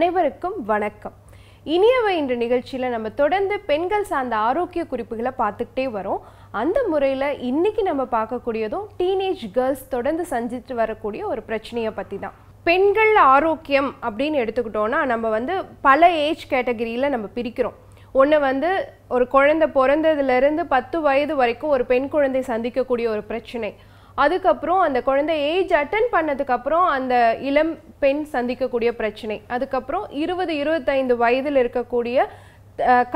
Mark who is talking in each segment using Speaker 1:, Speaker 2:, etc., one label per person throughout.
Speaker 1: அனைவருக்கும் வணக்கம் இனியவை என்ற நிகழ்ச்சியில் நம்ம தொடர்ந்து பெண்கள் சார்ந்த ஆரோக்கிய குறிப்புகளை பார்த்துக்கிட்டே வரோம் அந்த முறையில் இன்னைக்கு நம்ம பார்க்கக்கூடியதும் டீனேஜ் கேர்ள்ஸ் தொடர்ந்து சந்திச்சு வரக்கூடிய ஒரு பிரச்சனையை பற்றி தான் பெண்கள் ஆரோக்கியம் அப்படின்னு எடுத்துக்கிட்டோன்னா நம்ம வந்து பல ஏஜ் கேட்டகிரியில் நம்ம பிரிக்கிறோம் ஒன்று வந்து ஒரு குழந்தை பிறந்ததுலேருந்து பத்து வயது வரைக்கும் ஒரு பெண் குழந்தை சந்திக்கக்கூடிய ஒரு பிரச்சனை அதுக்கப்புறம் அந்த குழந்தை ஏஜ் அட்டன் பண்ணதுக்கப்புறம் அந்த இளம் பெண் சந்திக்கக்கூடிய பிரச்சனை அதுக்கப்புறம் இருபது இருபத்தைந்து வயதில் இருக்கக்கூடிய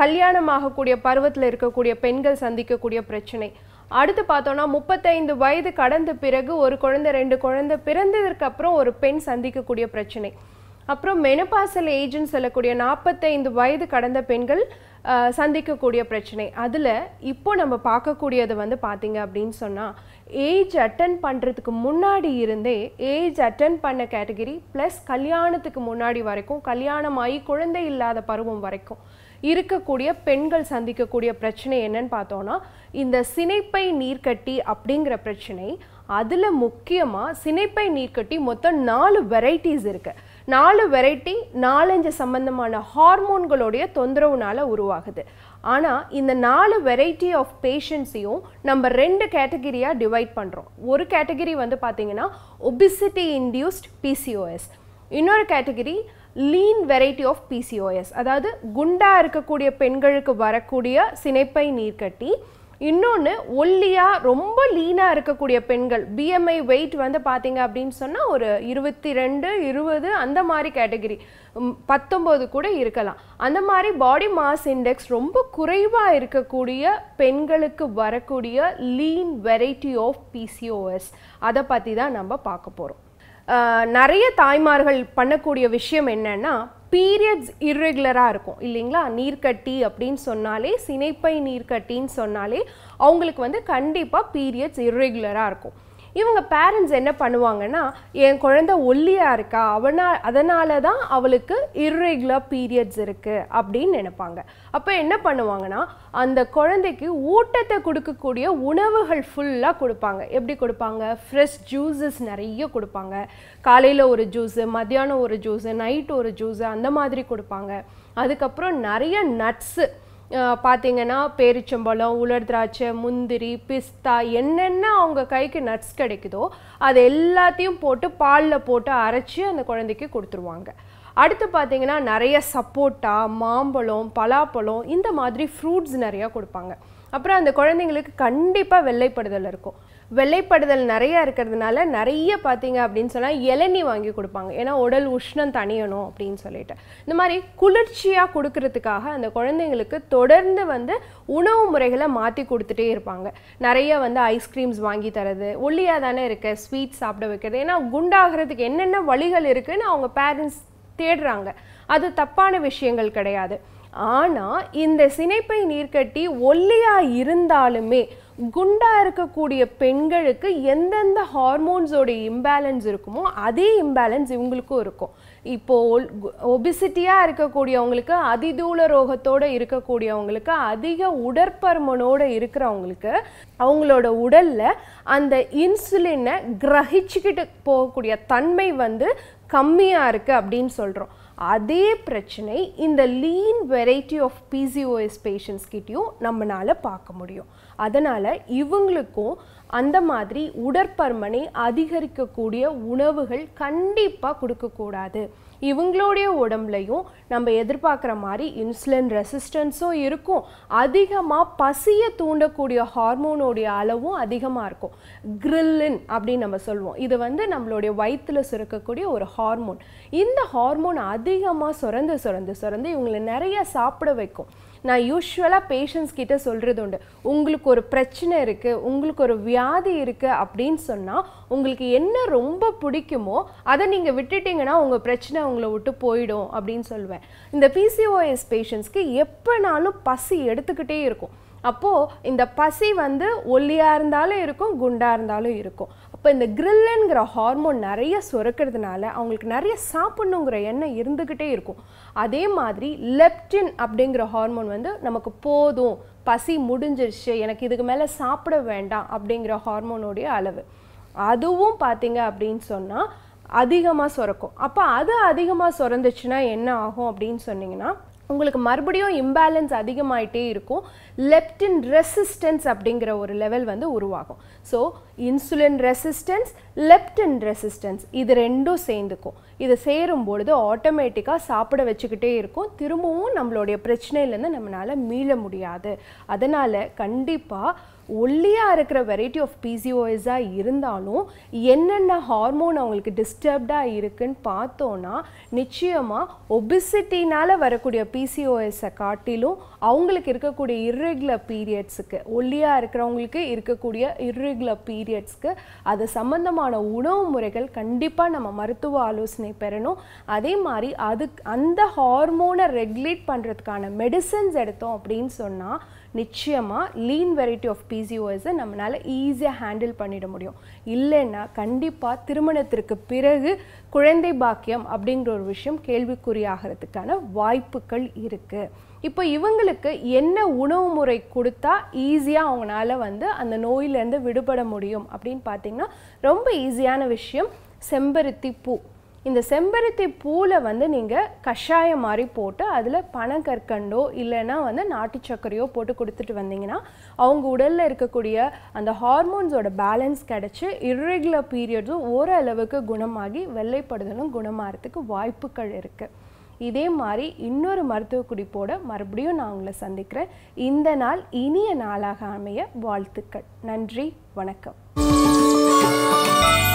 Speaker 1: கல்யாணமாகக்கூடிய பருவத்தில் இருக்கக்கூடிய பெண்கள் சந்திக்கக்கூடிய பிரச்சனை அடுத்து பார்த்தோன்னா முப்பத்தைந்து வயது கடந்த பிறகு ஒரு குழந்தை ரெண்டு குழந்தை பிறந்ததற்கு ஒரு பெண் சந்திக்கக்கூடிய பிரச்சனை அப்புறம் மெனபாசல் ஏஜ்னு சொல்லக்கூடிய நாற்பத்தைந்து வயது கடந்த பெண்கள் சந்திக்கக்கூடிய பிரச்சனை அதில் இப்போ நம்ம பார்க்கக்கூடியது வந்து பார்த்திங்க அப்படின்னு சொன்னால் ஏஜ் அட்டன் பண்ணுறதுக்கு முன்னாடி இருந்தே ஏஜ் அட்டன் பண்ண கேட்டகிரி ப்ளஸ் கல்யாணத்துக்கு முன்னாடி வரைக்கும் கல்யாணமாகி குழந்தை இல்லாத பருவம் வரைக்கும் இருக்கக்கூடிய பெண்கள் சந்திக்கக்கூடிய பிரச்சனை என்னன்னு பார்த்தோன்னா இந்த சினைப்பை நீர்க்கட்டி அப்படிங்கிற பிரச்சனை அதில் முக்கியமாக சினைப்பை நீர்க்கட்டி மொத்தம் நாலு வெரைட்டிஸ் இருக்குது நாலு வெரைட்டி நாலஞ்சு சம்பந்தமான ஹார்மோன்களுடைய தொந்தரவுனால உருவாகுது ஆனால் இந்த நாலு வெரைட்டி ஆஃப் பேஷண்ட்ஸையும் நம்ம ரெண்டு கேட்டகிரியாக டிவைட் பண்ணுறோம் ஒரு கேட்டகிரி வந்து பார்த்திங்கன்னா ஒபிசிட்டி இன்டியூஸ்ட் பிசிஓஎஸ் இன்னொரு category lean variety of PCOS அதாவது குண்டாக இருக்கக்கூடிய பெண்களுக்கு வரக்கூடிய சினைப்பை நீர்கட்டி இன்னொன்று ஒல்லியாக ரொம்ப லீனாக இருக்கக்கூடிய பெண்கள் பிஎம்ஐ வெயிட் வந்து பார்த்தீங்க அப்படின்னு சொன்னால் ஒரு இருபத்தி ரெண்டு இருபது அந்த மாதிரி கேட்டகிரி பத்தொம்போது கூட இருக்கலாம் அந்த மாதிரி பாடி மாஸ் இண்டெக்ஸ் ரொம்ப குறைவாக இருக்கக்கூடிய பெண்களுக்கு வரக்கூடிய லீன் வெரைட்டி ஆஃப் பிசிஓஎஸ் அதை பற்றி தான் நம்ம பார்க்க போகிறோம் நிறைய தாய்மார்கள் பண்ணக்கூடிய விஷயம் என்னென்னா பீரியட்ஸ் இர்ரெகுலராக இருக்கும் இல்லைங்களா நீர்க்கட்டி அப்படின்னு சொன்னாலே சினைப்பை நீர்க்கட்டின்னு சொன்னாலே அவங்களுக்கு வந்து கண்டிப்பாக பீரியட்ஸ் இர்ரெகுலராக இருக்கும் இவங்க பேரண்ட்ஸ் என்ன பண்ணுவாங்கன்னா என் குழந்தை ஒல்லியாக இருக்கா அவனா அதனால தான் அவளுக்கு இர்ரெகுலர் பீரியட்ஸ் இருக்குது அப்படின்னு நினைப்பாங்க அப்போ என்ன பண்ணுவாங்கன்னா அந்த குழந்தைக்கு ஊட்டத்தை கொடுக்கக்கூடிய உணவுகள் ஃபுல்லாக கொடுப்பாங்க எப்படி கொடுப்பாங்க ஃப்ரெஷ் ஜூஸஸ் நிறைய கொடுப்பாங்க காலையில் ஒரு ஜூஸு மத்தியானம் ஒரு ஜூஸு நைட் ஒரு ஜூஸு அந்த மாதிரி கொடுப்பாங்க அதுக்கப்புறம் நிறைய நட்ஸு பார்த்தீங்கன்னா பேரிச்சம்பழம் உலர் திராட்சை முந்திரி பிஸ்தா என்னென்ன அவங்க கைக்கு நட்ஸ் கிடைக்குதோ அது எல்லாத்தையும் போட்டு பாலில் போட்டு அரைச்சி அந்த குழந்தைக்கு கொடுத்துருவாங்க அடுத்து பார்த்தீங்கன்னா நிறைய சப்போட்டா மாம்பழம் பலாப்பழம் இந்த மாதிரி ஃப்ரூட்ஸ் நிறையா கொடுப்பாங்க அப்புறம் அந்த குழந்தைங்களுக்கு கண்டிப்பாக வெள்ளைப்படுதல் இருக்கும் வெள்ளைப்படுதல் நிறையா இருக்கிறதுனால நிறைய பார்த்தீங்க அப்படின்னு சொன்னால் இளநி வாங்கி கொடுப்பாங்க ஏன்னா உடல் உஷ்ணம் தணியணும் அப்படின்னு சொல்லிட்டு இந்த மாதிரி குளிர்ச்சியாக கொடுக்கறதுக்காக அந்த குழந்தைங்களுக்கு தொடர்ந்து வந்து உணவு முறைகளை மாற்றி கொடுத்துட்டே இருப்பாங்க நிறைய வந்து ஐஸ்கிரீம்ஸ் வாங்கி தரது ஒல்லியாக தானே இருக்க ஸ்வீட் சாப்பிட வைக்கிறது ஏன்னா குண்டாகிறதுக்கு என்னென்ன வழிகள் இருக்குதுன்னு அவங்க பேரண்ட்ஸ் தேடுறாங்க அது தப்பான விஷயங்கள் கிடையாது ஆனால் இந்த சினைப்பை நீர்க்கட்டி ஒல்லியாக இருந்தாலுமே குண்டாக இருக்கக்கூடிய பெண்களுக்கு எந்தெந்த ஹார்மோன்ஸோடைய இம்பேலன்ஸ் இருக்குமோ அதே இம்பேலன்ஸ் இவங்களுக்கும் இருக்கும் இப்போது ஒபிசிட்டியாக இருக்கக்கூடியவங்களுக்கு அதிதூல ரோகத்தோடு இருக்கக்கூடியவங்களுக்கு அதிக உடற்பருமனோடு இருக்கிறவங்களுக்கு அவங்களோட உடலில் அந்த இன்சுலினை கிரகிச்சுக்கிட்டு போகக்கூடிய தன்மை வந்து கம்மியாக இருக்குது அப்படின்னு சொல்கிறோம் அதே பிரச்சனை இந்த லீன் வெரைட்டி ஆஃப் பிசிஓஎஸ் பேஷண்ட்ஸ்கிட்டையும் நம்மளால் பார்க்க முடியும் அதனால் இவங்களுக்கும் அந்த மாதிரி உடற்பருமனை அதிகரிக்கக்கூடிய உணவுகள் கண்டிப்பாக கொடுக்கக்கூடாது இவங்களுடைய உடம்புலையும் நம்ம எதிர்பார்க்குற மாதிரி இன்சுலின் ரெசிஸ்டன்ஸும் இருக்கும் அதிகமாக பசியை தூண்டக்கூடிய ஹார்மோனோடைய அளவும் அதிகமாக இருக்கும் கிரில்லின் அப்படின்னு நம்ம சொல்லுவோம் இது வந்து நம்மளுடைய வயிற்றில் சுரக்கக்கூடிய ஒரு ஹார்மோன் இந்த ஹார்மோன் அதிகமாக சுரந்து சுரந்து சுரந்து இவங்களை நிறைய சாப்பிட வைக்கும் நான் யூஸ்வலாக பேஷண்ட்ஸ் கிட்ட சொல்கிறது உண்டு உங்களுக்கு ஒரு பிரச்சனை இருக்குது உங்களுக்கு ஒரு வியாதி இருக்குது அப்படின்னு சொன்னால் உங்களுக்கு என்ன ரொம்ப பிடிக்குமோ அதை நீங்கள் விட்டுட்டிங்கன்னா உங்கள் பிரச்சனை உங்களை விட்டு போயிடும் அப்படின்னு சொல்லுவேன் இந்த பிசிஓஎஸ் பேஷண்ட்ஸ்க்கு எப்போனாலும் பசி எடுத்துக்கிட்டே இருக்கும் அப்போது இந்த பசி வந்து ஒல்லியாக இருந்தாலும் இருக்கும் குண்டாக இருந்தாலும் இருக்கும் அப்போ இந்த கிரில்லுங்கிற ஹார்மோன் நிறைய சுரக்கிறதுனால அவங்களுக்கு நிறைய சாப்பிட்ணுங்கிற எண்ணம் இருந்துக்கிட்டே இருக்கும் அதே மாதிரி லெப்டின் அப்படிங்கிற ஹார்மோன் வந்து நமக்கு போதும் பசி முடிஞ்சிருச்சு எனக்கு இதுக்கு மேலே சாப்பிட வேண்டாம் அப்படிங்கிற ஹார்மோனுடைய அளவு அதுவும் பார்த்தீங்க அப்படின்னு சொன்னால் அதிகமாக சுரக்கும் அப்போ அது அதிகமாக சுரந்துச்சுன்னா என்ன ஆகும் அப்படின்னு சொன்னிங்கன்னா உங்களுக்கு மறுபடியும் இம்பேலன்ஸ் அதிகமாயிட்டே இருக்கும் லெப்டின் ரெசிஸ்டன்ஸ் அப்படிங்கிற ஒரு லெவல் வந்து உருவாகும் so insulin resistance leptin resistance இது ரெண்டும் சேர்ந்துக்கும் இது சேரும் பொழுது ஆட்டோமேட்டிக்காக சாப்பிட வச்சுக்கிட்டே இருக்கும் திரும்பவும் நம்மளுடைய பிரச்சனையிலேருந்து நம்மளால் மீள முடியாது அதனால் கண்டிப்பாக ஒல்லியாக இருக்கிற வெரைட்டி ஆஃப் பிசிஓஎஸாக இருந்தாலும் என்னென்ன ஹார்மோன் அவங்களுக்கு டிஸ்டர்ப்டாக இருக்குன்னு பார்த்தோன்னா நிச்சயமாக ஒபிசிட்டினால் வரக்கூடிய பிசிஓஎஸை காட்டிலும் அவங்களுக்கு இருக்கக்கூடிய இர்ரெகுலர் பீரியட்ஸுக்கு ஒல்லியாக இருக்கிறவங்களுக்கு இருக்கக்கூடிய இர்ரெகுலர் பீரியட்ஸ்க்கு அது சம்மந்தமான உணவு முறைகள் கண்டிப்பாக நம்ம மருத்துவ ஆலோசனை பெறணும் அதே மாதிரி அதுக்கு அந்த ஹார்மோனை ரெகுலேட் பண்ணுறதுக்கான மெடிசன்ஸ் எடுத்தோம் அப்படின்னு சொன்னால் நிச்சயமாக லீன் வெரைட்டி ஆஃப் பிசிஓஎஸை நம்மளால் ஈஸியாக ஹேண்டில் பண்ணிட முடியும் இல்லைன்னா கண்டிப்பாக திருமணத்திற்கு பிறகு குழந்தை பாக்கியம் அப்படிங்கிற ஒரு விஷயம் கேள்விக்குறியாகிறதுக்கான வாய்ப்புகள் இருக்குது இப்போ இவங்களுக்கு என்ன உணவு முறை கொடுத்தா ஈஸியாக அவங்களால வந்து அந்த நோயிலேருந்து விடுபட முடியும் அப்படின்னு பார்த்தீங்கன்னா ரொம்ப ஈஸியான விஷயம் செம்பருத்தி பூ இந்த செம்பருத்தி பூவில் வந்து நீங்கள் கஷாயம் மாதிரி போட்டு அதில் பனங்கற்கண்டோ இல்லைன்னா வந்து நாட்டு சர்க்கரையோ போட்டு கொடுத்துட்டு வந்தீங்கன்னா அவங்க உடலில் இருக்கக்கூடிய அந்த ஹார்மோன்ஸோட பேலன்ஸ் கிடச்சி இர்ரெகுலர் பீரியட்ஸும் ஓரளவுக்கு குணமாகி வெள்ளைப்படுதலும் குணமாகிறதுக்கு வாய்ப்புகள் இருக்குது இதே மாதிரி இன்னொரு மருத்துவ குறிப்போடு மறுபடியும் நான் உங்களை சந்திக்கிறேன் இந்த நாள் இனிய நாளாக அமைய வாழ்த்துக்கள் நன்றி வணக்கம்